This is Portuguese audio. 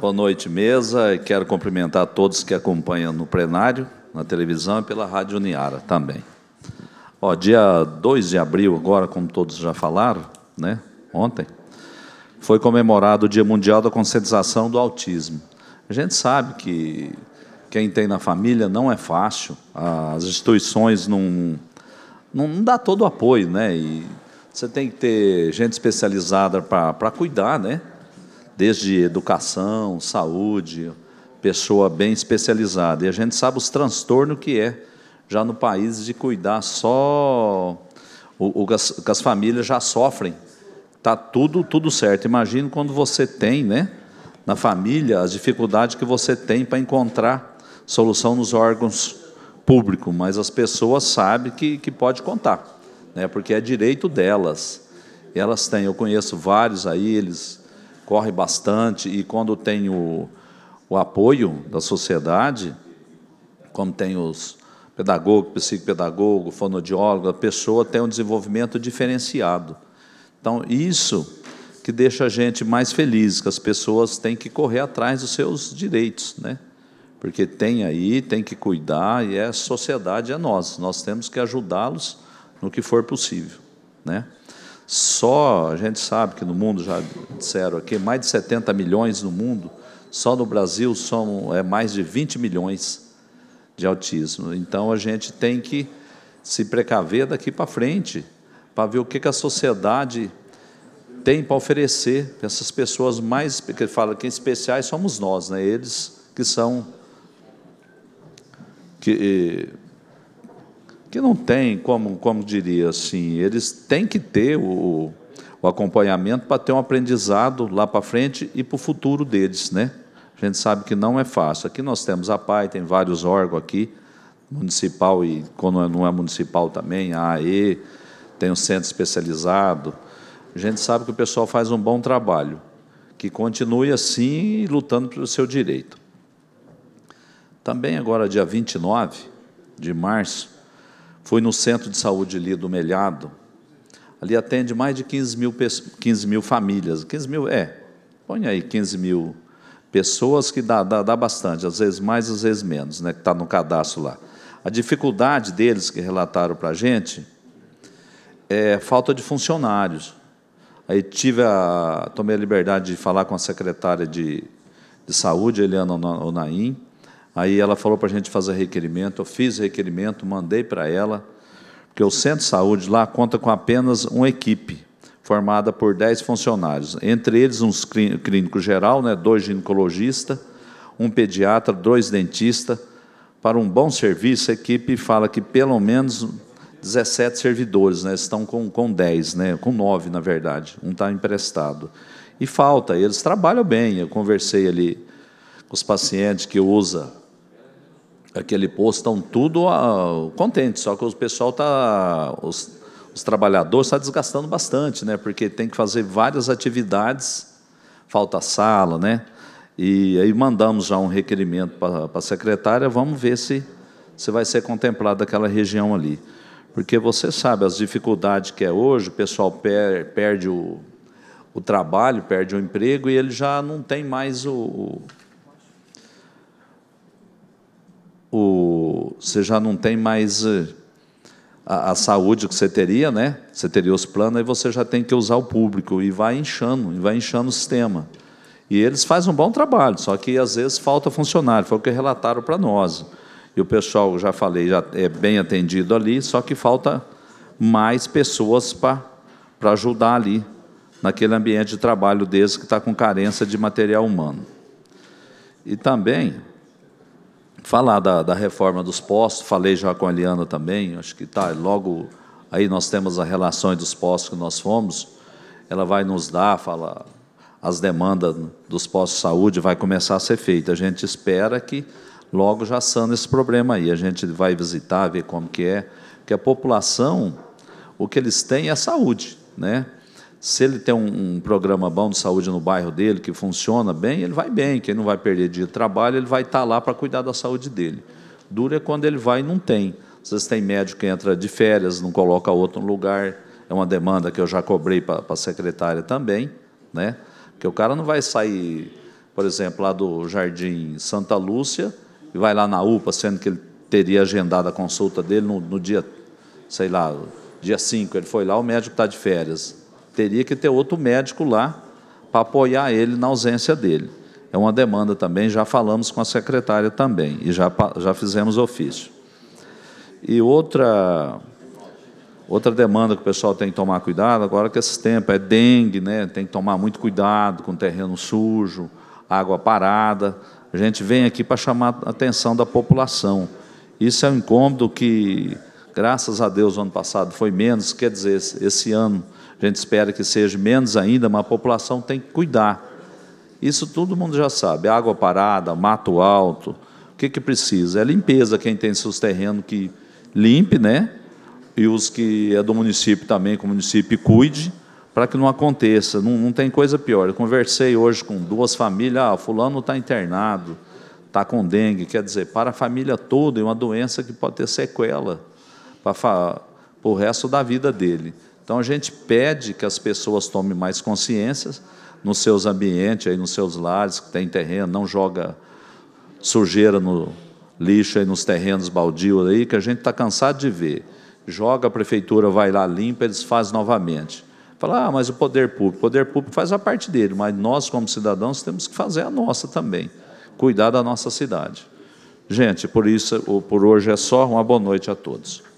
Boa noite, mesa. Quero cumprimentar todos que acompanham no plenário, na televisão e pela Rádio Uniara também. Ó, dia 2 de abril, agora, como todos já falaram, né, ontem, foi comemorado o Dia Mundial da Conscientização do Autismo. A gente sabe que quem tem na família não é fácil, as instituições não, não dá todo o apoio, né? E você tem que ter gente especializada para cuidar, né? desde educação, saúde, pessoa bem especializada. E a gente sabe os transtornos que é já no país de cuidar só o, o que, as, as, famílias já sofrem. Tá tudo tudo certo. Imagino quando você tem, né, na família as dificuldades que você tem para encontrar solução nos órgãos públicos, mas as pessoas sabem que, que pode contar, né, porque é direito delas. E elas têm, eu conheço vários aí, eles corre bastante e quando tem o, o apoio da sociedade, como tem os pedagogos, psicopedagogo, fonoaudiólogo, a pessoa tem um desenvolvimento diferenciado. Então, isso que deixa a gente mais feliz, que as pessoas têm que correr atrás dos seus direitos, né? Porque tem aí, tem que cuidar, e é a sociedade, é nós. Nós temos que ajudá-los no que for possível, né? Só, a gente sabe que no mundo, já disseram aqui, mais de 70 milhões no mundo, só no Brasil são é, mais de 20 milhões de autismo. Então a gente tem que se precaver daqui para frente, para ver o que, que a sociedade tem para oferecer para essas pessoas mais, que fala que especiais somos nós, né? eles que são que eh, que não tem, como, como diria assim, eles têm que ter o, o acompanhamento para ter um aprendizado lá para frente e para o futuro deles, né? A gente sabe que não é fácil. Aqui nós temos a PAI, tem vários órgãos aqui, municipal e quando é, não é municipal também, a AE, tem um centro especializado. A gente sabe que o pessoal faz um bom trabalho, que continue assim lutando pelo seu direito. Também agora, dia 29 de março, Fui no centro de saúde ali do Melhado. Ali atende mais de 15 mil, 15 mil famílias. 15 mil, é. Põe aí 15 mil pessoas que dá, dá, dá bastante, às vezes mais, às vezes menos, né, que está no cadastro lá. A dificuldade deles que relataram para a gente é falta de funcionários. Aí tive a, tomei a liberdade de falar com a secretária de, de saúde, Eliana Onaim, Aí ela falou para a gente fazer requerimento, eu fiz requerimento, mandei para ela, porque o centro de saúde lá conta com apenas uma equipe, formada por 10 funcionários, entre eles um clínico geral, né, dois ginecologistas, um pediatra, dois dentistas. Para um bom serviço, a equipe fala que pelo menos 17 servidores, né, estão com, com 10, né, com 9, na verdade, um está emprestado. E falta, eles trabalham bem, eu conversei ali com os pacientes que usa aquele posto estão tudo uh, só que o pessoal está. Os, os trabalhadores estão tá desgastando bastante, né? Porque tem que fazer várias atividades, falta sala, né? E aí mandamos já um requerimento para a secretária, vamos ver se, se vai ser contemplada aquela região ali. Porque você sabe as dificuldades que é hoje, o pessoal per, perde o, o trabalho, perde o emprego e ele já não tem mais o, o, você já não tem mais eh, a, a, saúde que você teria, né? Você teria os planos, aí você já tem que usar o público e vai inchando, e vai inchando o sistema. E eles fazem um bom trabalho, só que às vezes falta funcionário, foi o que relataram para nós. E o pessoal, já falei, já é bem atendido ali, só que falta mais pessoas para ajudar ali, naquele ambiente de trabalho deles que está com carência de material humano. E também falar da, da, reforma dos postos, falei já com a Eliana também, acho que tá logo aí nós temos a relação dos postos que nós fomos, ela vai nos dar, fala as demandas dos postos de saúde vai começar a ser feita. A gente espera que logo já sana esse problema aí. A gente vai visitar, ver como que é, que a população o que eles têm é saúde, né? se ele tem um, um, programa bom de saúde no bairro dele, que funciona bem, ele vai bem. Quem não vai perder dia de trabalho, ele vai estar tá lá para cuidar da saúde dele. Dura é quando ele vai e não tem. Às vezes tem médico que entra de férias, não coloca outro no lugar. É uma demanda que eu já cobrei para a secretária também, né? Porque o cara não vai sair, por exemplo, lá do Jardim Santa Lúcia e vai lá na UPA, sendo que ele teria agendado a consulta dele no, no dia, sei lá, dia 5. Ele foi lá, o médico está de férias Teria que ter outro médico lá para apoiar ele na ausência dele. É uma demanda também, já falamos com a secretária também, e já, já fizemos ofício. E outra, outra demanda que o pessoal tem que tomar cuidado agora que esse tempo é dengue, né? tem que tomar muito cuidado com terreno sujo, água parada. A gente vem aqui para chamar a atenção da população. Isso é um incômodo que, graças a Deus, ano passado foi menos, quer dizer, esse ano a gente espera que seja menos ainda, mas a população tem que cuidar. Isso todo mundo já sabe. Água parada, mato alto. O que, que precisa? É limpeza, quem tem seus terrenos que limpe, né? E os que é do município também, que o município cuide, para que não aconteça. Não, não, tem coisa pior. Eu conversei hoje com duas famílias, ah, fulano está internado, está com dengue, quer dizer, para a família toda, é uma doença que pode ter sequela para, para o resto da vida dele. Então a gente pede que as pessoas tomem mais consciência nos seus ambientes, aí nos seus lares, que tem terreno, não joga sujeira no lixo aí nos terrenos baldios aí, que a gente está cansado de ver. Joga, a prefeitura vai lá, limpa, eles fazem novamente. Fala, ah, mas o poder público, o poder público faz a parte dele, mas nós, como cidadãos, temos que fazer a nossa também, cuidar da nossa cidade. Gente, por isso, por hoje é só. Uma boa noite a todos.